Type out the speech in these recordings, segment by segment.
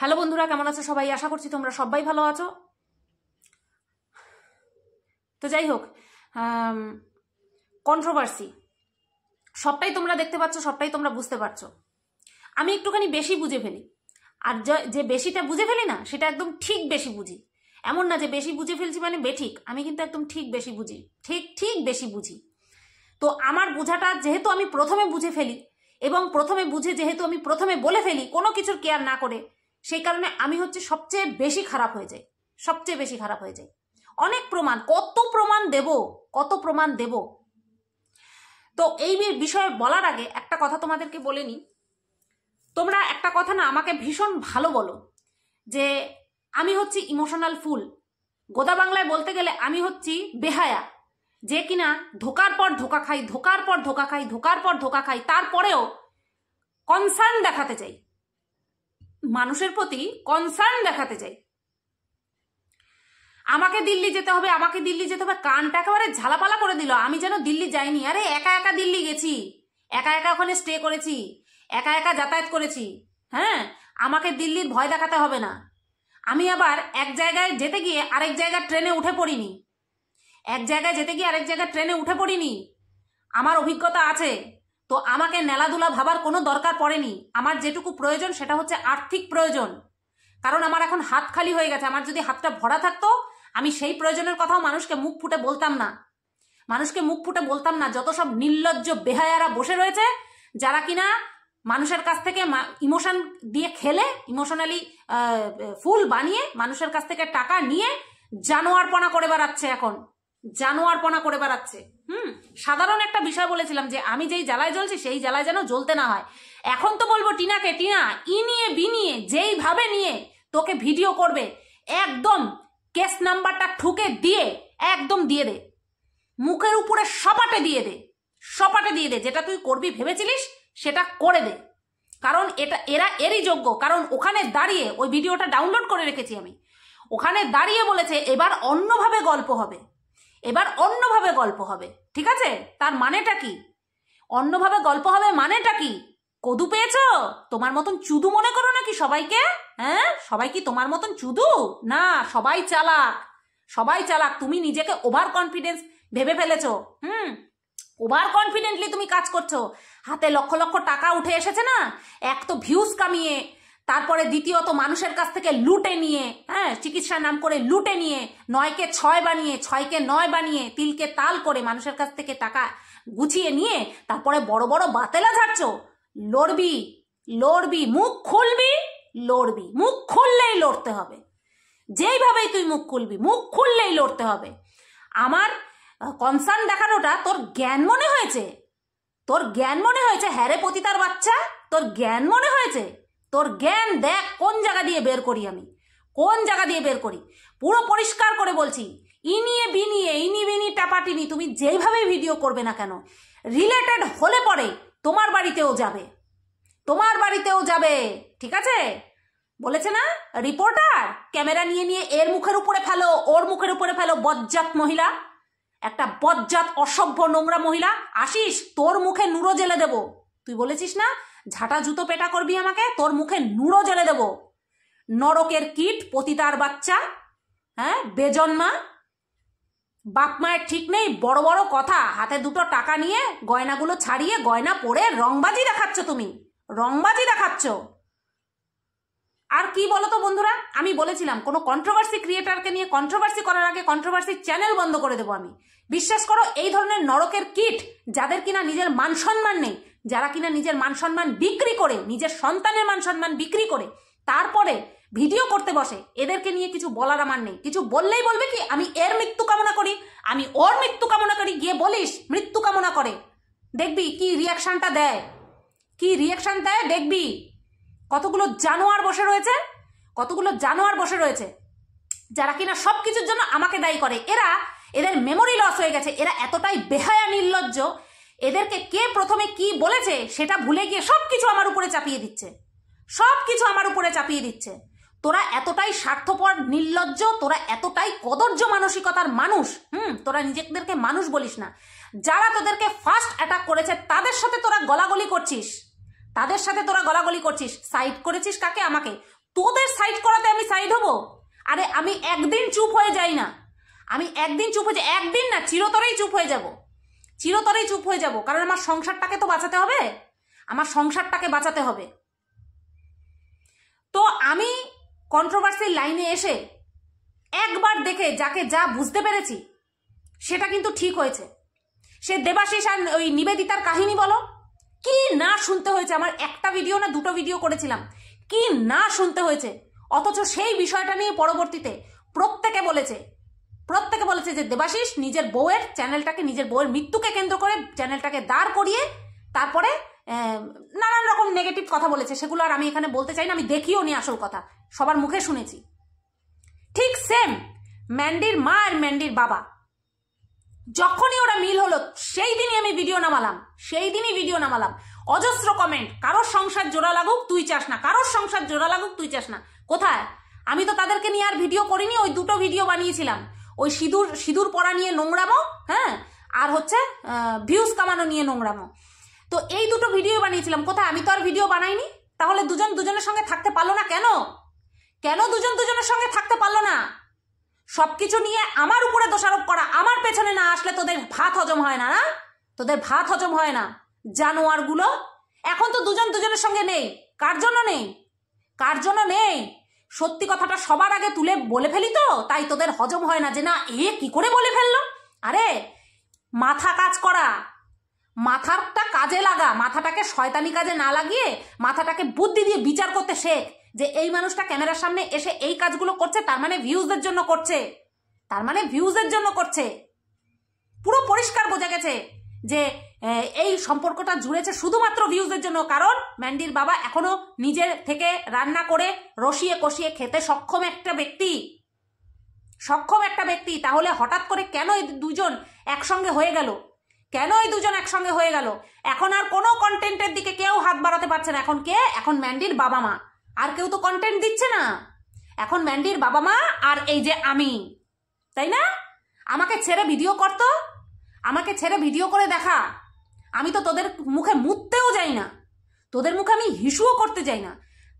Hello বন্ধুরা কেমন আছো সবাই আশা করছি তোমরা সবাই ভালো আছো তো যাই হোক কন্ট্রোভার্সি সবটাই তোমরা দেখতে পাচ্ছ সবটাই তোমরা বুঝতে পারছো আমি একটুখানি বেশি বুঝে ফেলি আর যে বেশিটা বুঝে ফেলি না সেটা একদম ঠিক বেশি বুঝি এমন না যে বেশি বুঝে ফেলছি মানে বেঠিক আমি কিন্তু একদম ঠিক বেশি বুঝি ঠিক ঠিক বেশি বুঝি তো আমার বোঝাটা যেহেতু আমি প্রথমে বুঝে ফেলি এবং প্রথমে বুঝে যেহেতু আমি প্রথমে বলে ফেলি কোনো কিছুর কেয়ার না করে সেই কারণে আমি হচ্ছে সবচেয়ে বেশি খারাপ হয়ে যাই সবচেয়ে বেশি খারাপ হয়ে যাই অনেক প্রমাণ কত প্রমাণ দেব কত প্রমাণ দেব তো এই বিষয়ে বলার আগে একটা কথা তোমাদেরকে বলে নিই তোমরা একটা কথা না আমাকে ভীষণ ভালো বলো যে আমি হচ্ছি ইমোশনাল ফুল গোদা বাংলায় বলতে গেলে আমি হচ্ছি বেহায়া যে কিনা ধোকার পর ধোকা খাই ধোকার পর ধোকা খাই ধোকার পর ধোকা খাই তারপরেও কনসার্ন দেখাতে চাই মানুষের প্রতি কনসার্ন দেখাতে চাই আমাকে দিল্লি যেতে হবে আমাকে দিল্লি যেতে হবে কানটা একেবারে ঝালাপালা করে দিল আমি যেন দিল্লি যাইনি আরে একা একা দিল্লি গেছি একা একা ওখানে স্টে করেছি একা একা যাতায়াত করেছি হ্যাঁ আমাকে দিল্লির ভয় দেখাতে হবে না আমি আবার এক জায়গায় যেতে গিয়ে আরেক জায়গায় ট্রেনে উঠে পড়িনি এক জায়গায় যেতে গিয়ে আরেক জায়গায় ট্রেনে উঠে পড়িনি আমার অভিজ্ঞতা আছে তো আমাকে নেলাধুলা ভাবার কোনো দরকার পড়েনি আমার যেটুকু প্রয়োজন সেটা হচ্ছে আর্থিক প্রয়োজন কারণ আমার এখন হাত খালি হয়ে গেছে আমার যদি হাতটা ভরা থাকতো আমি সেই প্রয়োজনের কথাও মানুষকে মুখ ফুটে বলতাম না মানুষকে মুখ ফুটে বলতাম না যত সব নির্লজ্জ বেহায়ারা বসে রয়েছে যারা কিনা মানুষের কাছ থেকে ইমোশন দিয়ে খেলে ইমোশনালি ফুল বানিয়ে মানুষের কাছ থেকে টাকা নিয়ে জানোয়ারপনা করে বেড়াচ্ছে এখন পনা করে বেড়াচ্ছে হুম সাধারণ একটা বিষয় বলেছিলাম যে আমি যেই জ্বালায় জ্বলছি সেই জ্বালায় যেন জ্বলতে না হয় এখন তো বলবো টিনাকে টিনা ই নিয়ে বি নিয়ে যেইভাবে নিয়ে তোকে ভিডিও করবে একদম কেস নাম্বারটা ঠুকে দিয়ে একদম দিয়ে দে মুখের উপরে সপাটে দিয়ে দে সপাটে দিয়ে দে যেটা তুই করবি ভেবেছিলিস সেটা করে দে কারণ এটা এরা এরই যোগ্য কারণ ওখানে দাঁড়িয়ে ওই ভিডিওটা ডাউনলোড করে রেখেছি আমি ওখানে দাঁড়িয়ে বলেছে এবার অন্যভাবে গল্প হবে এবার অন্যভাবে গল্প হবে ঠিক আছে তার মানেটা কি অন্যভাবে গল্প হবে মানেটা কি কদু পেয়েছ তোমার মতন চুদু মনে করো নাকি সবাইকে হ্যাঁ সবাই কি তোমার মতন চুদু না সবাই চালাক সবাই চালাক তুমি নিজেকে ওভার কনফিডেন্স ভেবে ফেলেছ হুম ওভার কনফিডেন্টলি তুমি কাজ করছো হাতে লক্ষ লক্ষ টাকা উঠে এসেছে না এক তো ভিউজ কামিয়ে তারপরে দ্বিতীয়ত মানুষের কাছ থেকে লুটে নিয়ে হ্যাঁ চিকিৎসার নাম করে লুটে নিয়ে নয়কে ছয় বানিয়ে ছয়কে নয় বানিয়ে তিলকে তাল করে মানুষের কাছ থেকে টাকা গুছিয়ে নিয়ে তারপরে বড় বড় বাতেলা ঝাড়ছ লড়বি লড়বি মুখ খুলবি লড়বি মুখ খুললেই লড়তে হবে যেইভাবেই তুই মুখ খুলবি মুখ খুললেই লড়তে হবে আমার কনসার্ন দেখানোটা তোর জ্ঞান মনে হয়েছে তোর জ্ঞান মনে হয়েছে হ্যারে পতিতার বাচ্চা তোর জ্ঞান মনে হয়েছে তোর জ্ঞান দেখ কোন জায়গা দিয়ে বের করি আমি কোন জায়গা দিয়ে বের করি পুরো পরিষ্কার করে বলছি ইনিয়ে বিনিয়ে ইনি বিনি টাপাটিনি তুমি যেইভাবে ভিডিও করবে না কেন রিলেটেড হলে পরে তোমার বাড়িতেও যাবে তোমার বাড়িতেও যাবে ঠিক আছে বলেছে না রিপোর্টার ক্যামেরা নিয়ে নিয়ে এর মুখের উপরে ফেলো ওর মুখের উপরে ফেলো বজ্জাত মহিলা একটা বজ্জাত অসভ্য নোংরা মহিলা আসিস তোর মুখে নুরো জেলে দেব তুই বলেছিস না ঝাঁটা জুতো পেটা করবি আমাকে তোর মুখে নুড়ো জ্বলে দেব নরকের কীট পতিতার বাচ্চা হ্যাঁ বেজন্মা বাপ মায়ের ঠিক নেই বড় বড় কথা হাতে দুটো টাকা নিয়ে গয়নাগুলো ছাড়িয়ে গয়না পরে রংবাজি দেখাচ্ছ তুমি রংবাজি দেখাচ্ছ আর কি বলো তো বন্ধুরা আমি বলেছিলাম কোনো কন্ট্রোভার্সি ক্রিয়েটারকে নিয়ে কন্ট্রোভার্সি করার আগে কন্ট্রোভার্সি চ্যানেল বন্ধ করে দেবো আমি বিশ্বাস করো এই ধরনের নরকের কিট যাদের কিনা নিজের মান সম্মান নেই যারা কিনা নিজের মান সম্মান বিক্রি করে নিজের সন্তানের মান সম্মান বিক্রি করে তারপরে ভিডিও করতে বসে এদেরকে নিয়ে কিছু বলার আমার নেই কিছু বললেই বলবে কি আমি এর মৃত্যু কামনা করি আমি ওর মৃত্যু কামনা করি গিয়ে বলিস মৃত্যু কামনা করে দেখবি কি রিয়াকশনটা দেয় কি রিয়াকশন দেয় দেখবি কতগুলো জানোয়ার বসে রয়েছে কতগুলো জানোয়ার বসে রয়েছে যারা কিনা সব কিছুর জন্য আমাকে দায়ী করে এরা এদের মেমোরি লস হয়ে গেছে এরা এতটাই বেহায়া নির্লজ্জ এদেরকে কে প্রথমে কি বলেছে সেটা ভুলে গিয়ে সব কিছু আমার উপরে চাপিয়ে দিচ্ছে সব কিছু আমার উপরে চাপিয়ে দিচ্ছে তোরা এতটাই স্বার্থপর নির্লজ্জ তোরা এতটাই কদর্য মানসিকতার মানুষ হুম তোরা নিজেদেরকে মানুষ বলিস না যারা তোদেরকে ফার্স্ট অ্যাটাক করেছে তাদের সাথে তোরা গলাগলি করছিস তাদের সাথে তোরা গলাগলি করছিস সাইড করেছিস কাকে আমাকে তোদের সাইড করাতে আমি সাইড হব আরে আমি একদিন চুপ হয়ে যাই না আমি একদিন চুপ হয়ে যাই একদিন না চিরতরেই চুপ হয়ে যাবো চিরতরেই চুপ হয়ে যাব কারণ আমার সংসারটাকে তো বাঁচাতে হবে আমার সংসারটাকে বাঁচাতে হবে তো আমি কন্ট্রোভার্সির লাইনে এসে একবার দেখে যাকে যা বুঝতে পেরেছি সেটা কিন্তু ঠিক হয়েছে সে দেবাশিস আর ওই নিবেদিতার কাহিনী বলো কি না শুনতে হয়েছে আমার একটা ভিডিও না দুটো ভিডিও করেছিলাম কি না শুনতে হয়েছে অথচ সেই বিষয়টা নিয়ে পরবর্তীতে প্রত্যেকে বলেছে প্রত্যেকে বলেছে যে দেবাশিস নিজের বউয়ের চ্যানেলটাকে নিজের বউয়ের মৃত্যুকে কেন্দ্র করে চ্যানেলটাকে দাঁড় করিয়ে তারপরে নানান রকম নেগেটিভ কথা বলেছে সেগুলো আর আমি এখানে বলতে চাই না আমি দেখিও নি আসল কথা সবার মুখে শুনেছি ঠিক সেম ম্যান্ডির মা আর ম্যান্ডির বাবা যখনই ওরা মিল হলো সেই দিনই আমি ভিডিও নামালাম সেই দিনই ভিডিও নামালাম অজস্র কমেন্ট কারোর সংসার জোড়া লাগুক তুই চাস না কারোর সংসার জোড়া লাগুক তুই চাস না কোথায় আমি তো তাদেরকে নিয়ে আর ভিডিও করিনি ওই দুটো ভিডিও বানিয়েছিলাম ওই সিঁদুর সিঁদুর পরা নিয়ে নোংরামো হ্যাঁ আর হচ্ছে ভিউজ কামানো নিয়ে নোংরামো তো এই দুটো ভিডিও বানিয়েছিলাম কোথায় আমি তো আর ভিডিও বানাইনি তাহলে দুজন দুজনের সঙ্গে থাকতে পারলো না কেন কেন দুজন দুজনের সঙ্গে থাকতে পারলো না সব কিছু নিয়ে আমার উপরে দোষারোপ করা আমার পেছনে না আসলে তোদের ভাত হজম হয় না না তোদের ভাত হজম হয় না জানোয়ারগুলো এখন তো দুজন দুজনের সঙ্গে নেই কার জন্য নেই কার জন্য নেই সত্যি কথাটা সবার আগে তুলে বলে ফেলি তো তাই তোদের হজম হয় না যে না এ কি করে বলে ফেললো আরে মাথা কাজ করা মাথাটা কাজে লাগা মাথাটাকে শয়তানি কাজে না লাগিয়ে মাথাটাকে বুদ্ধি দিয়ে বিচার করতে শেখ যে এই মানুষটা ক্যামেরার সামনে এসে এই কাজগুলো করছে তার মানে ভিউজদের জন্য করছে তার মানে ভিউজের জন্য করছে পুরো পরিষ্কার বোঝা গেছে যে এই সম্পর্কটা জুড়েছে শুধুমাত্র ভিউজের জন্য কারণ ম্যান্ডির বাবা এখনো নিজের থেকে রান্না করে রসিয়ে কষিয়ে খেতে সক্ষম একটা ব্যক্তি সক্ষম একটা ব্যক্তি তাহলে হঠাৎ করে কেন এই দুজন একসঙ্গে হয়ে গেল কেন এই দুজন একসঙ্গে হয়ে গেল এখন আর কোনো কন্টেন্টের দিকে কেউ হাত বাড়াতে পারছে না এখন কে এখন ম্যান্ডির বাবা মা আর কেউ তো কন্টেন্ট দিচ্ছে না এখন ম্যান্ডির বাবা মা আর এই যে আমি তাই না আমাকে ছেড়ে ভিডিও করতো আমাকে ছেড়ে ভিডিও করে দেখা আমি তো তোদের মুখে মুততেও যাই না তোদের মুখে আমি হিসুও করতে যাই না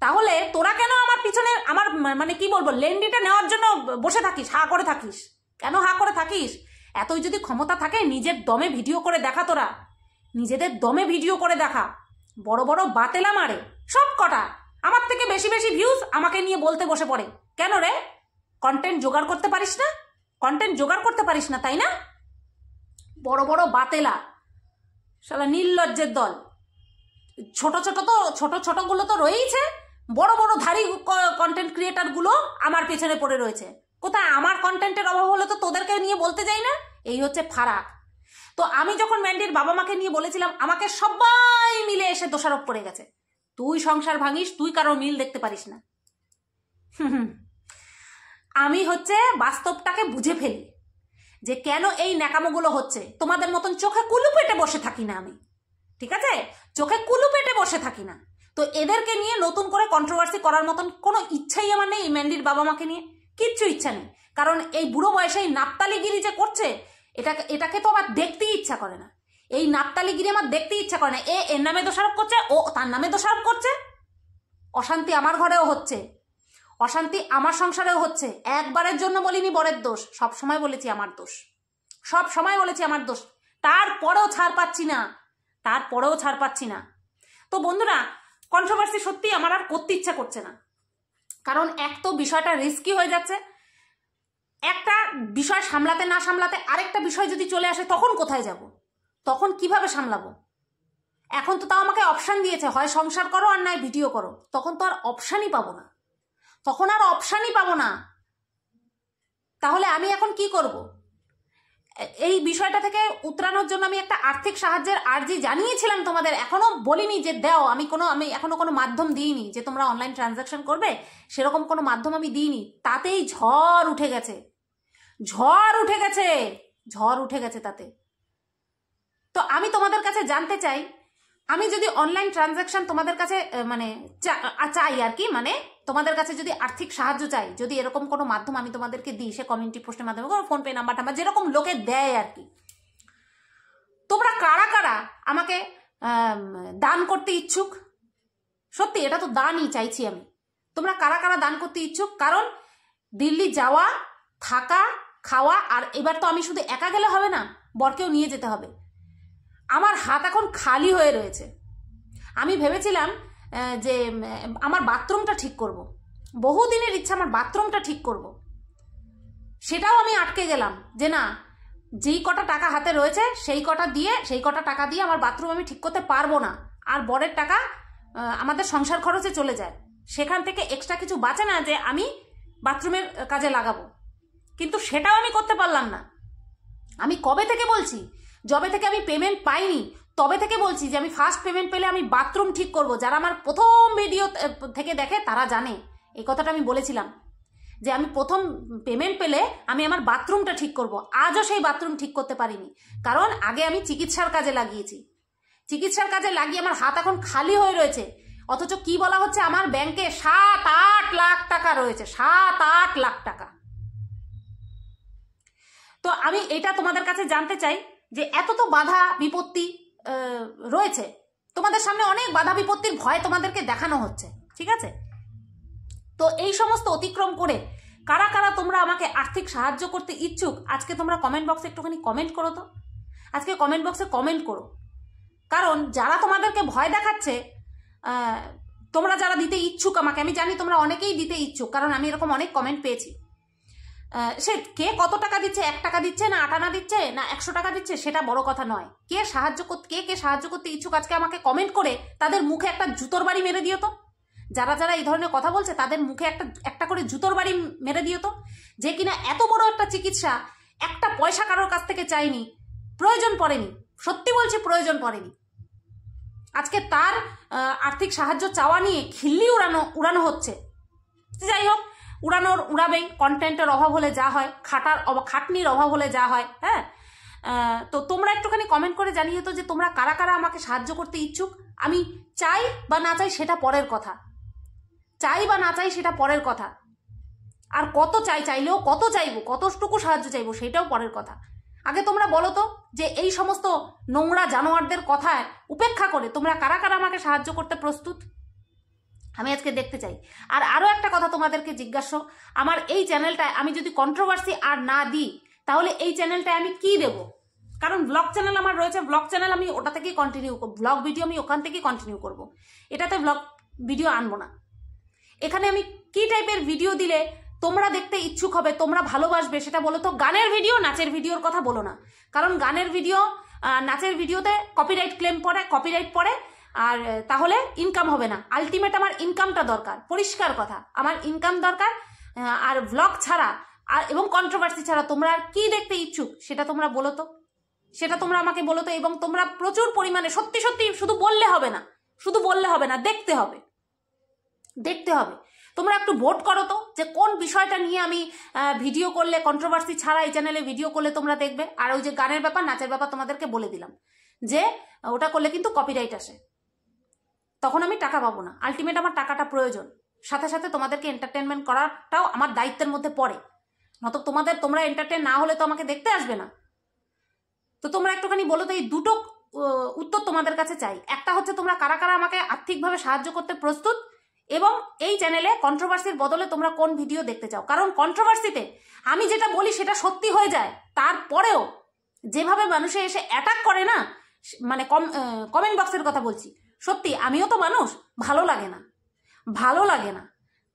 তাহলে তোরা কেন আমার পিছনে আমার মানে কি বলবো লেন্ডিটা নেওয়ার জন্য বসে থাকিস হা করে থাকিস কেন হা করে থাকিস এতই যদি ক্ষমতা থাকে নিজের দমে ভিডিও করে দেখা তোরা নিজেদের দমে ভিডিও করে দেখা বড় বড় বাতেলা মারে সব কটা আমার থেকে বেশি বেশি ভিউজ আমাকে নিয়ে বলতে বসে পড়ে কেন রে কন্টেন্ট জোগাড় করতে পারিস না কন্টেন্ট জোগাড় করতে পারিস না তাই না বড় বড় বাতেলা শালা নির্লজ্জের দল ছোট ছোট তো ছোট ছোটগুলো তো রয়েইছে বড় বড় ধারী কন্টেন্ট ক্রিয়েটারগুলো আমার পেছনে পড়ে রয়েছে কোথায় আমার কন্টেন্টের অভাব হলে তো তোদেরকে নিয়ে বলতে যাই না এই হচ্ছে ফারাক তো আমি যখন ম্যান্ডির বাবা মাকে নিয়ে বলেছিলাম আমাকে সবাই মিলে এসে দোষারোপ করে গেছে তুই সংসার ভাঙিস তুই কারো মিল দেখতে পারিস না আমি হচ্ছে বাস্তবটাকে বুঝে ফেলি যে কেন এই ন্যাকামোগুলো হচ্ছে তোমাদের মতন চোখে কুলু পেটে বসে থাকি না আমি ঠিক আছে চোখে কুলু পেটে বসে থাকি না তো এদেরকে নিয়ে নতুন করে কন্ট্রোভার্সি করার মতন কোনো ইচ্ছাই আমার নেই ম্যান্ডির বাবা মাকে নিয়ে কিচ্ছু ইচ্ছা নেই কারণ এই বুড়ো বয়সে এই নাপতালিগিরি যে করছে এটাকে এটাকে তো আমার দেখতেই ইচ্ছা করে না এই নাপতালিগিরি আমার দেখতে ইচ্ছা করে না এ এর নামে দোষারোপ করছে ও তার নামে দোষারোপ করছে অশান্তি আমার ঘরেও হচ্ছে অশান্তি আমার সংসারেও হচ্ছে একবারের জন্য বলিনি বরের দোষ সব সময় বলেছি আমার দোষ সব সময় বলেছি আমার দোষ তারপরেও ছাড় পাচ্ছি না তারপরেও ছাড় পাচ্ছি না তো বন্ধুরা কন্ট্রোভার্সি সত্যি আমার আর করতে ইচ্ছা করছে না কারণ এক তো বিষয়টা রিস্কি হয়ে যাচ্ছে একটা বিষয় সামলাতে না সামলাতে আরেকটা বিষয় যদি চলে আসে তখন কোথায় যাব তখন কিভাবে সামলাবো এখন তো তাও আমাকে অপশান দিয়েছে হয় সংসার করো আর নয় ভিডিও করো তখন তো আর অপশানই পাবো না তখন আর অপশানই পাবো না তাহলে আমি এখন কি করব এই বিষয়টা থেকে উতরানোর জন্য আমি একটা আর্থিক সাহায্যের আর্জি জানিয়েছিলাম তোমাদের এখনো বলিনি যে দাও আমি কোনো আমি এখনো কোনো মাধ্যম দিইনি যে তোমরা অনলাইন ট্রানজাকশন করবে সেরকম কোনো মাধ্যম আমি দিইনি তাতেই ঝড় উঠে গেছে ঝড় উঠে গেছে ঝড় উঠে গেছে তাতে তো আমি তোমাদের কাছে জানতে চাই আমি যদি অনলাইন ট্রানজাকশন তোমাদের কাছে মানে চাই আর কি মানে তোমাদের কাছে যদি আর্থিক সাহায্য চাই যদি এরকম কোনো মাধ্যম আমি তোমাদেরকে দিই সে কমিউনিটি পোস্টের মাধ্যমে ফোনপে নাম্বার টাম্বার যেরকম লোকে দেয় আর কি তোমরা কারা কারা আমাকে দান করতে ইচ্ছুক সত্যি এটা তো দানই চাইছি আমি তোমরা কারা কারা দান করতে ইচ্ছুক কারণ দিল্লি যাওয়া থাকা খাওয়া আর এবার তো আমি শুধু একা গেলে হবে না বরকেও নিয়ে যেতে হবে আমার হাত এখন খালি হয়ে রয়েছে আমি ভেবেছিলাম যে আমার বাথরুমটা ঠিক করব। বহুদিনের ইচ্ছা আমার বাথরুমটা ঠিক করব। সেটাও আমি আটকে গেলাম যে না যেই কটা টাকা হাতে রয়েছে সেই কটা দিয়ে সেই কটা টাকা দিয়ে আমার বাথরুম আমি ঠিক করতে পারবো না আর বরের টাকা আমাদের সংসার খরচে চলে যায় সেখান থেকে এক্সট্রা কিছু বাঁচে না যে আমি বাথরুমের কাজে লাগাবো কিন্তু সেটাও আমি করতে পারলাম না আমি কবে থেকে বলছি যবে থেকে আমি পেমেন্ট পাইনি তবে থেকে বলছি যে আমি ফার্স্ট পেমেন্ট পেলে আমি বাথরুম ঠিক করব যারা আমার প্রথম ভিডিও থেকে দেখে তারা জানে এই কথাটা আমি বলেছিলাম যে আমি প্রথম পেমেন্ট পেলে আমি আমার বাথরুমটা ঠিক করব আজও সেই বাথরুম ঠিক করতে পারিনি কারণ আগে আমি চিকিৎসার কাজে লাগিয়েছি চিকিৎসার কাজে লাগিয়ে আমার হাত এখন খালি হয়ে রয়েছে অথচ কি বলা হচ্ছে আমার ব্যাংকে সাত আট লাখ টাকা রয়েছে সাত আট লাখ টাকা তো আমি এটা তোমাদের কাছে জানতে চাই যে এত তো বাধা বিপত্তি রয়েছে তোমাদের সামনে অনেক বাধা বিপত্তির ভয় তোমাদেরকে দেখানো হচ্ছে ঠিক আছে তো এই সমস্ত অতিক্রম করে কারা কারা তোমরা আমাকে আর্থিক সাহায্য করতে ইচ্ছুক আজকে তোমরা কমেন্ট বক্সে একটুখানি কমেন্ট করো তো আজকে কমেন্ট বক্সে কমেন্ট করো কারণ যারা তোমাদেরকে ভয় দেখাচ্ছে তোমরা যারা দিতে ইচ্ছুক আমাকে আমি জানি তোমরা অনেকেই দিতে ইচ্ছুক কারণ আমি এরকম অনেক কমেন্ট পেয়েছি সে কে কত টাকা দিচ্ছে এক টাকা দিচ্ছে না আটানা দিচ্ছে না একশো টাকা দিচ্ছে সেটা বড় কথা নয় কে সাহায্য করতে কে কে সাহায্য করতে ইচ্ছুক আজকে আমাকে কমেন্ট করে তাদের মুখে একটা জুতোর বাড়ি মেরে দিও তো যারা যারা এই ধরনের কথা বলছে তাদের মুখে একটা একটা করে জুতোর বাড়ি মেরে দিও তো যে কিনা এত বড় একটা চিকিৎসা একটা পয়সা কারোর কাছ থেকে চাইনি প্রয়োজন পড়েনি সত্যি বলছি প্রয়োজন পড়েনি আজকে তার আর্থিক সাহায্য চাওয়া নিয়ে খিল্লি উড়ানো উড়ানো হচ্ছে যাই হোক উড়ানোর উড়াবেই কন্টেন্টের অভাব হলে যা হয় খাটার খাটনির অভাব হলে যা হয় হ্যাঁ তো তোমরা একটুখানি কমেন্ট করে জানিয়ে তো যে তোমরা কারা কারা আমাকে সাহায্য করতে ইচ্ছুক আমি চাই বা না চাই সেটা পরের কথা চাই বা না চাই সেটা পরের কথা আর কত চাই চাইলেও কত চাইবো কতটুকু সাহায্য চাইবো সেটাও পরের কথা আগে তোমরা বলো তো যে এই সমস্ত নোংরা জানোয়ারদের কথায় উপেক্ষা করে তোমরা কারা কারা আমাকে সাহায্য করতে প্রস্তুত আমি আজকে দেখতে চাই আর আরও একটা কথা তোমাদেরকে জিজ্ঞাসা আমার এই চ্যানেলটায় আমি যদি কন্ট্রোভার্সি আর না দিই তাহলে এই চ্যানেলটায় আমি কি দেব কারণ ব্লগ চ্যানেল আমার রয়েছে ব্লগ চ্যানেল আমি ওটা থেকেই কন্টিনিউ ব্লগ ভিডিও আমি ওখান থেকেই কন্টিনিউ করব। এটাতে ব্লগ ভিডিও আনবো না এখানে আমি কি টাইপের ভিডিও দিলে তোমরা দেখতে ইচ্ছুক হবে তোমরা ভালোবাসবে সেটা বলো তো গানের ভিডিও নাচের ভিডিওর কথা বলো না কারণ গানের ভিডিও নাচের ভিডিওতে কপিরাইট ক্লেম পড়ে কপিরাইট পড়ে আর তাহলে ইনকাম হবে না আলটিমেট আমার ইনকামটা দরকার পরিষ্কার কথা আমার ইনকাম দরকার আর ব্লগ ছাড়া আর এবং কন্ট্রোভার্সি ছাড়া তোমরা আর কি দেখতে ইচ্ছুক সেটা তোমরা বলো তো সেটা তোমরা আমাকে বলো তো এবং তোমরা প্রচুর পরিমাণে সত্যি সত্যি শুধু বললে হবে না শুধু বললে হবে না দেখতে হবে দেখতে হবে তোমরা একটু ভোট করো তো যে কোন বিষয়টা নিয়ে আমি ভিডিও করলে কন্ট্রোভার্সি ছাড়া এই চ্যানেলে ভিডিও করলে তোমরা দেখবে আর ওই যে গানের ব্যাপার নাচের ব্যাপার তোমাদেরকে বলে দিলাম যে ওটা করলে কিন্তু কপিরাইট আসে তখন আমি টাকা পাবো না আলটিমেট আমার টাকাটা প্রয়োজন সাথে সাথে তোমাদেরকে এন্টারটেনমেন্ট করাটাও আমার দায়িত্বের মধ্যে পড়ে নত তোমাদের তোমরা এন্টারটেন না হলে তো আমাকে দেখতে আসবে না তো তোমরা একটুখানি বলো তো এই দুটো উত্তর তোমাদের কাছে চাই একটা হচ্ছে তোমরা কারা কারা আমাকে আর্থিকভাবে সাহায্য করতে প্রস্তুত এবং এই চ্যানেলে কন্ট্রোভার্সির বদলে তোমরা কোন ভিডিও দেখতে চাও কারণ কন্ট্রোভার্সিতে আমি যেটা বলি সেটা সত্যি হয়ে যায় তারপরেও যেভাবে মানুষে এসে অ্যাটাক করে না মানে কম কমেন্ট বক্সের কথা বলছি সত্যি আমিও তো মানুষ ভালো লাগে না ভালো লাগে না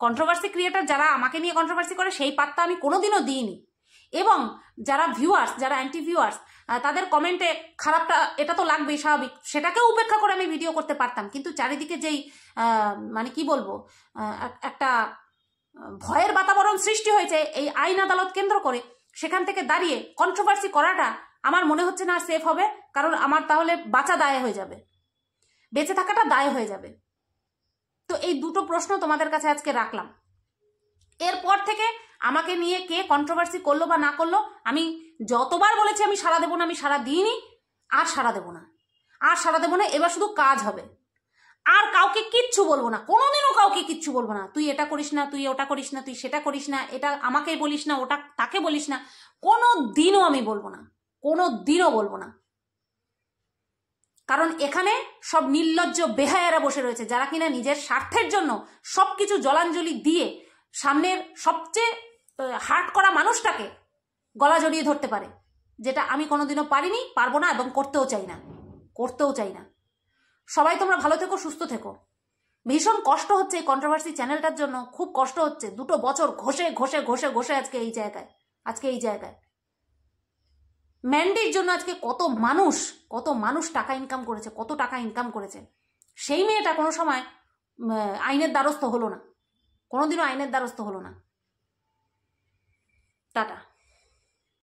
কন্ট্রোভার্সি ক্রিয়েটার যারা আমাকে নিয়ে কন্ট্রোভার্সি করে সেই পাত্তা আমি কোনোদিনও দিইনি এবং যারা ভিউয়ার্স যারা অ্যান্টি ভিউয়ার্স তাদের কমেন্টে খারাপটা এটা তো লাগবেই স্বাভাবিক সেটাকেও উপেক্ষা করে আমি ভিডিও করতে পারতাম কিন্তু চারিদিকে যেই মানে কি বলবো একটা ভয়ের বাতাবরণ সৃষ্টি হয়েছে এই আইন আদালত কেন্দ্র করে সেখান থেকে দাঁড়িয়ে কন্ট্রোভার্সি করাটা আমার মনে হচ্ছে না সেফ হবে কারণ আমার তাহলে বাঁচা দায় হয়ে যাবে বেঁচে থাকাটা দায় হয়ে যাবে তো এই দুটো প্রশ্ন তোমাদের কাছে আজকে রাখলাম এরপর থেকে আমাকে নিয়ে কে কন্ট্রোভার্সি করলো বা না করলো আমি যতবার বলেছি আমি সারা দেবো না আমি সারা দিইনি আর সারা দেবো না আর সারা দেবো না এবার শুধু কাজ হবে আর কাউকে কিচ্ছু বলবো না কোনোদিনও কাউকে কিচ্ছু বলবো না তুই এটা করিস না তুই ওটা করিস না তুই সেটা করিস না এটা আমাকে বলিস না ওটা তাকে বলিস না কোনো দিনও আমি বলবো না কোনো দিনও বলবো না কারণ এখানে সব নির্লজ্জ বেহায়ারা বসে রয়েছে যারা কিনা নিজের স্বার্থের জন্য সব কিছু জলাঞ্জলি দিয়ে সামনের সবচেয়ে হার্ট করা মানুষটাকে গলা জড়িয়ে ধরতে পারে যেটা আমি কোনোদিনও পারিনি পারবো না এবং করতেও চাই না করতেও চাই না সবাই তোমরা ভালো থেকো সুস্থ থেকো ভীষণ কষ্ট হচ্ছে এই কন্ট্রোভার্সি চ্যানেলটার জন্য খুব কষ্ট হচ্ছে দুটো বছর ঘষে ঘষে ঘষে ঘষে আজকে এই জায়গায় আজকে এই জায়গায় ম্যান্ডির জন্য আজকে কত মানুষ কত মানুষ টাকা ইনকাম করেছে কত টাকা ইনকাম করেছে সেই মেয়েটা কোনো সময় আইনের দ্বারস্থ হলো না কোনোদিনও আইনের দ্বারস্থ হলো না টাটা